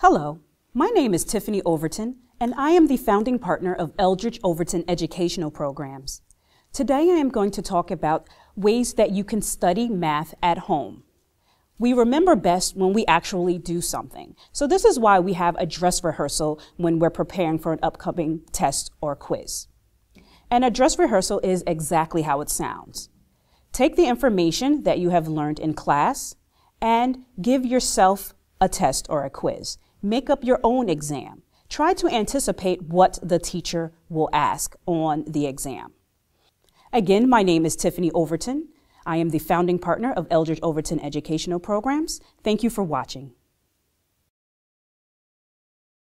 Hello, my name is Tiffany Overton, and I am the founding partner of Eldridge Overton Educational Programs. Today I am going to talk about ways that you can study math at home. We remember best when we actually do something. So this is why we have a dress rehearsal when we're preparing for an upcoming test or quiz. And a dress rehearsal is exactly how it sounds. Take the information that you have learned in class and give yourself a test or a quiz. Make up your own exam. Try to anticipate what the teacher will ask on the exam. Again, my name is Tiffany Overton. I am the founding partner of Eldridge Overton Educational Programs. Thank you for watching.